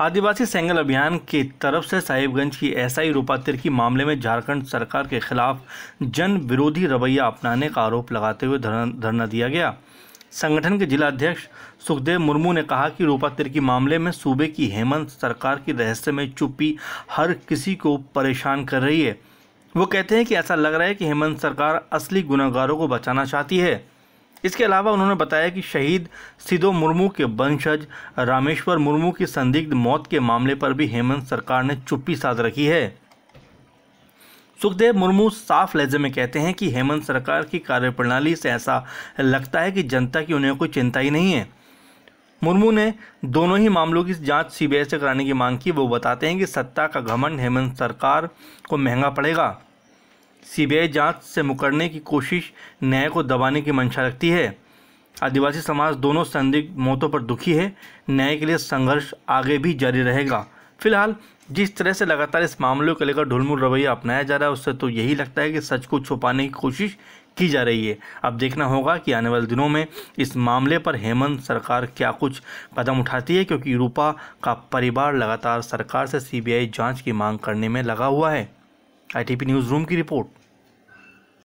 आदिवासी सेंगल अभियान की तरफ से साहिबगंज की एसआई रूपा की मामले में झारखंड सरकार के खिलाफ जन विरोधी रवैया अपनाने का आरोप लगाते हुए धरना दिया गया संगठन के जिलाध्यक्ष सुखदेव मुर्मू ने कहा कि रूपा की मामले में सूबे की हेमंत सरकार की रहस्य में चुप्पी हर किसी को परेशान कर रही है वो कहते हैं कि ऐसा लग रहा है कि हेमंत सरकार असली गुनागारों को बचाना चाहती है इसके अलावा उन्होंने बताया कि शहीद सिदो मुर्मू के वंशज रामेश्वर मुर्मू की संदिग्ध मौत के मामले पर भी हेमंत सरकार ने चुप्पी साध रखी है सुखदेव मुर्मू साफ लहजे में कहते हैं कि हेमंत सरकार की कार्यप्रणाली से ऐसा लगता है कि जनता की उन्हें कोई चिंता ही नहीं है मुर्मू ने दोनों ही मामलों की जांच सीबीआई से कराने की मांग की वो बताते हैं कि सत्ता का घमंड हेमंत सरकार को महंगा पड़ेगा सीबीआई जांच से मुकरने की कोशिश न्याय को दबाने की मंशा रखती है आदिवासी समाज दोनों संदिग्ध मौतों पर दुखी है न्याय के लिए संघर्ष आगे भी जारी रहेगा फिलहाल जिस तरह से लगातार इस मामले को लेकर ढुलमुल रवैया अपनाया जा रहा है उससे तो यही लगता है कि सच को छुपाने की कोशिश की जा रही है अब देखना होगा कि आने वाले दिनों में इस मामले पर हेमंत सरकार क्या कुछ कदम उठाती है क्योंकि रूपा का परिवार लगातार सरकार से सीबीआई जांच की मांग करने में लगा हुआ है आईटीपी न्यूज़ रूम की रिपोर्ट